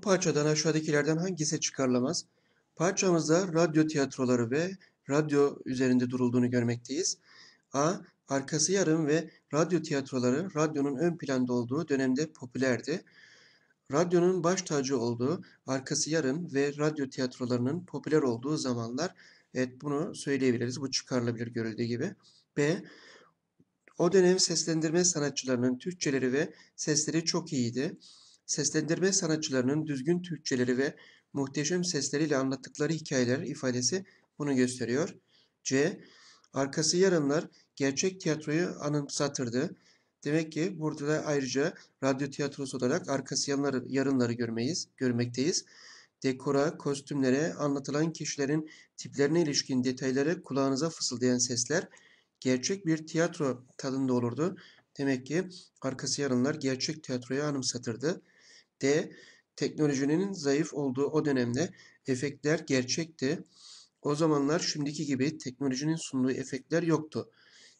parçadan aşağıdakilerden hangisi çıkarılamaz? Parçamızda radyo tiyatroları ve radyo üzerinde durulduğunu görmekteyiz. A. Arkası yarım ve radyo tiyatroları radyonun ön planda olduğu dönemde popülerdi. Radyonun baş tacı olduğu, arkası yarım ve radyo tiyatrolarının popüler olduğu zamanlar, evet bunu söyleyebiliriz, bu çıkarılabilir görüldüğü gibi. B. O dönem seslendirme sanatçılarının Türkçeleri ve sesleri çok iyiydi seslendirme sanatçılarının düzgün Türkçeleri ve muhteşem sesleriyle anlattıkları hikayeler ifadesi bunu gösteriyor. C. Arkası yarınlar gerçek tiyatroyu anımsatırdı. Demek ki burada da ayrıca radyo tiyatrosu olarak arkası yarınları, yarınları görmeyiz, görmekteyiz. Dekora, kostümlere, anlatılan kişilerin tiplerine ilişkin detaylara kulağınıza fısıldayan sesler gerçek bir tiyatro tadında olurdu. Demek ki arkası yarınlar gerçek tiyatroyu anımsatırdı. D. Teknolojinin zayıf olduğu o dönemde efektler gerçekti. O zamanlar şimdiki gibi teknolojinin sunduğu efektler yoktu.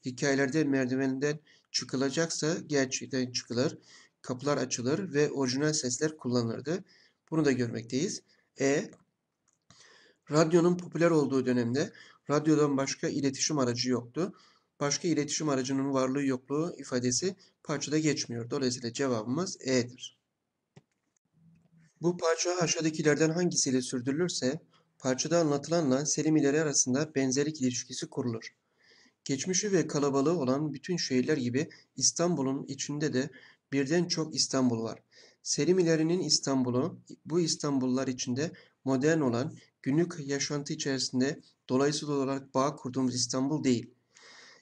Hikayelerde merdivenden çıkılacaksa gerçekten çıkılır, kapılar açılır ve orijinal sesler kullanılırdı. Bunu da görmekteyiz. E. Radyonun popüler olduğu dönemde radyodan başka iletişim aracı yoktu. Başka iletişim aracının varlığı yokluğu ifadesi parçada geçmiyor. Dolayısıyla cevabımız E'dir. Bu parça aşağıdakilerden hangisiyle sürdürülürse parçada anlatılanla Selim ileri arasında benzerlik ilişkisi kurulur. Geçmişi ve kalabalığı olan bütün şehirler gibi İstanbul'un içinde de birden çok İstanbul var. Selim ilerinin İstanbul'u bu İstanbullar içinde modern olan günlük yaşantı içerisinde dolayısıyla olarak bağ kurduğumuz İstanbul değil.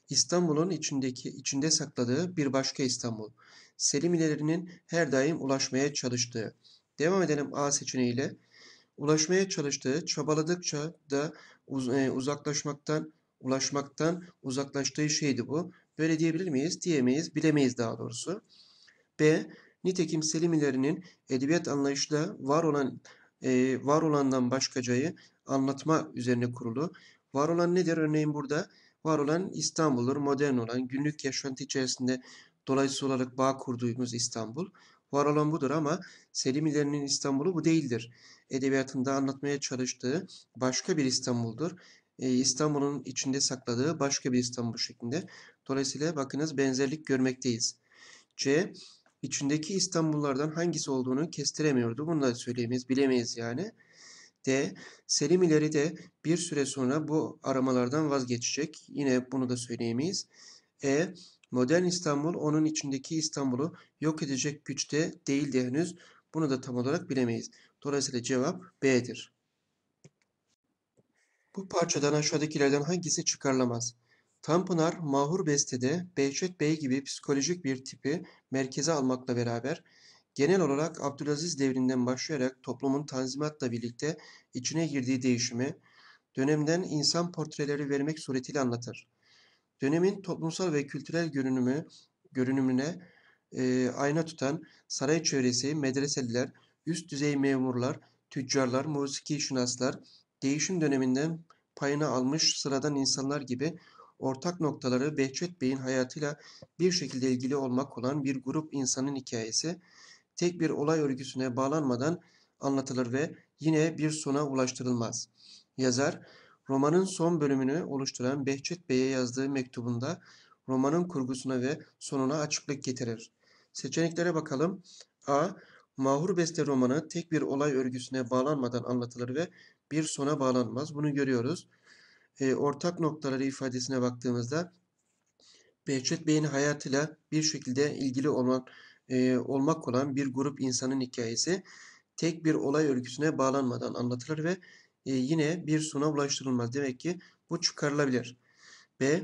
İstanbul'un içindeki içinde sakladığı bir başka İstanbul. Selim ilerinin her daim ulaşmaya çalıştığı Devam edelim A seçeneğiyle. Ulaşmaya çalıştığı, çabaladıkça da uz e, uzaklaşmaktan, ulaşmaktan uzaklaştığı şeydi bu. Böyle diyebilir miyiz? Diyemeyiz, bilemeyiz daha doğrusu. B. Nitekim Selimilerinin edebiyat anlayışında var olan e, var olandan başkacayı anlatma üzerine kurulu. Var olan nedir? Örneğin burada var olan İstanbul'dur, modern olan, günlük yaşantı içerisinde dolayısıyla olarak bağ kurduğumuz İstanbul var olan budur ama Selimilerinin İstanbul'u bu değildir. Edebiyatında anlatmaya çalıştığı başka bir İstanbul'dur. Ee, İstanbul'un içinde sakladığı başka bir İstanbul şeklinde. Dolayısıyla bakınız benzerlik görmekteyiz. C. İçindeki İstanbullardan hangisi olduğunu kestiremiyordu. Bunu da söyleyemeyiz, bilemeyiz yani. D. Selimileri de bir süre sonra bu aramalardan vazgeçecek. Yine bunu da söyleyemeyiz. E. Modern İstanbul onun içindeki İstanbul'u yok edecek güçte değildi henüz. Bunu da tam olarak bilemeyiz. Dolayısıyla cevap B'dir. Bu parçadan aşağıdakilerden hangisi çıkarılamaz? Tanpınar, Mahur Beste'de Behçet Bey gibi psikolojik bir tipi merkeze almakla beraber genel olarak Abdülaziz devrinden başlayarak toplumun tanzimatla birlikte içine girdiği değişimi, dönemden insan portreleri vermek suretiyle anlatır. Dönemin toplumsal ve kültürel görünümü görünümüne e, ayna tutan saray çevresi, medreseliler, üst düzey memurlar, tüccarlar, musiki şunaslar, değişim döneminden payını almış sıradan insanlar gibi ortak noktaları Behçet Bey'in hayatıyla bir şekilde ilgili olmak olan bir grup insanın hikayesi tek bir olay örgüsüne bağlanmadan anlatılır ve yine bir sona ulaştırılmaz. Yazar Romanın son bölümünü oluşturan Behçet Bey'e yazdığı mektubunda romanın kurgusuna ve sonuna açıklık getirir. Seçeneklere bakalım. A. Mahur Beste romanı tek bir olay örgüsüne bağlanmadan anlatılır ve bir sona bağlanmaz. Bunu görüyoruz. E, ortak noktaları ifadesine baktığımızda Behçet Bey'in hayatıyla bir şekilde ilgili olan e, olmak olan bir grup insanın hikayesi tek bir olay örgüsüne bağlanmadan anlatılır ve e, yine bir sona ulaştırılmaz. Demek ki bu çıkarılabilir. B.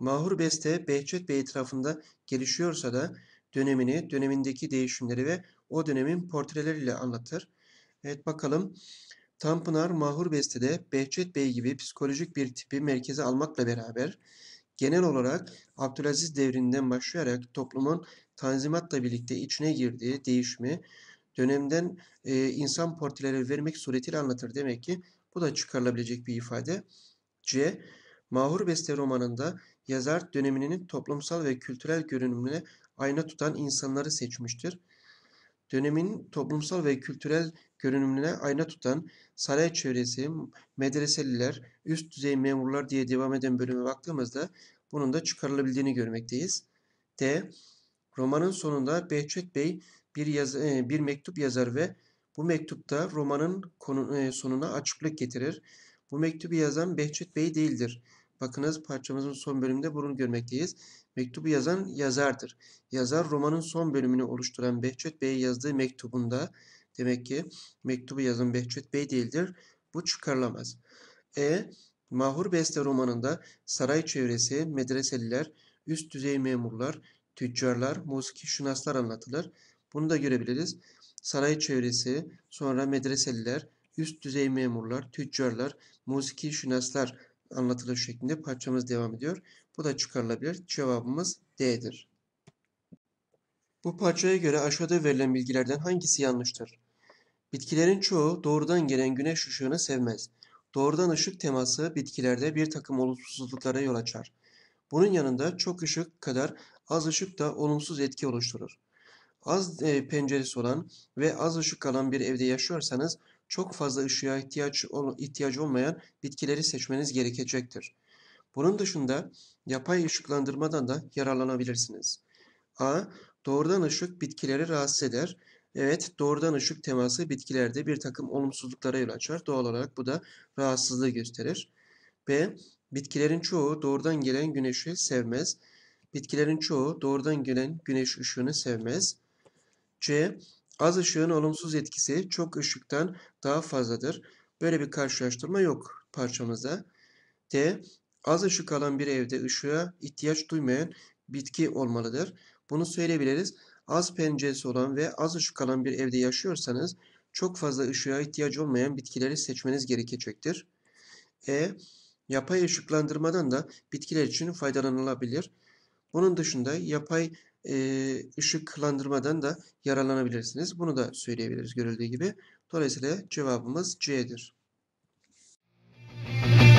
Mahur beste Behçet Bey etrafında gelişiyorsa da dönemini, dönemindeki değişimleri ve o dönemin portreleriyle anlatır. Evet bakalım. Tanpınar Mahur Beste'de Behçet Bey gibi psikolojik bir tipi merkeze almakla beraber genel olarak Abdülaziz devrinden başlayarak toplumun tanzimatla birlikte içine girdiği değişimi dönemden e, insan portreleri vermek suretiyle anlatır. Demek ki bu da çıkarılabilecek bir ifade. C. Mahur Beste romanında yazar döneminin toplumsal ve kültürel görünümüne ayna tutan insanları seçmiştir. Dönemin toplumsal ve kültürel görünümüne ayna tutan saray çevresi, medreseliler, üst düzey memurlar diye devam eden bölüme baktığımızda bunun da çıkarılabildiğini görmekteyiz. D. Romanın sonunda Behçet Bey bir, yaz, e, bir mektup yazar ve bu mektupta romanın konu, e, sonuna açıklık getirir. Bu mektubu yazan Behçet Bey değildir. Bakınız parçamızın son bölümünde bunu görmekteyiz. Mektubu yazan yazardır. Yazar romanın son bölümünü oluşturan Behçet Bey'e yazdığı mektubunda demek ki mektubu yazan Behçet Bey değildir. Bu çıkarılamaz. E. Mahur Beste romanında saray çevresi, medreseliler, üst düzey memurlar, tüccarlar, musiki şunaslar anlatılır. Bunu da görebiliriz. Saray çevresi, sonra medreseliler, üst düzey memurlar, tüccarlar, musiki şünaslar anlatılır şeklinde parçamız devam ediyor. Bu da çıkarılabilir. Cevabımız D'dir. Bu parçaya göre aşağıda verilen bilgilerden hangisi yanlıştır? Bitkilerin çoğu doğrudan gelen güneş ışığını sevmez. Doğrudan ışık teması bitkilerde bir takım olumsuzluklara yol açar. Bunun yanında çok ışık kadar az ışık da olumsuz etki oluşturur. Az e, penceresi olan ve az ışık kalan bir evde yaşıyorsanız çok fazla ışığa ihtiyaç, ihtiyacı olmayan bitkileri seçmeniz gerekecektir. Bunun dışında yapay ışıklandırmadan da yararlanabilirsiniz. A. Doğrudan ışık bitkileri rahatsız eder. Evet, doğrudan ışık teması bitkilerde bir takım olumsuzluklara yol açar. Doğal olarak bu da rahatsızlığı gösterir. B. Bitkilerin çoğu doğrudan gelen güneşi sevmez. Bitkilerin çoğu doğrudan gelen güneş ışığını sevmez. C. Az ışığın olumsuz etkisi çok ışıktan daha fazladır. Böyle bir karşılaştırma yok parçamızda. D. Az ışık alan bir evde ışığa ihtiyaç duymayan bitki olmalıdır. Bunu söyleyebiliriz. Az penceresi olan ve az ışık alan bir evde yaşıyorsanız çok fazla ışığa ihtiyacı olmayan bitkileri seçmeniz gerekecektir. E. Yapay ışıklandırmadan da bitkiler için faydalanılabilir. Bunun dışında yapay e, ışıklandırmadan da yararlanabilirsiniz. Bunu da söyleyebiliriz görüldüğü gibi. Dolayısıyla cevabımız C'dir. Müzik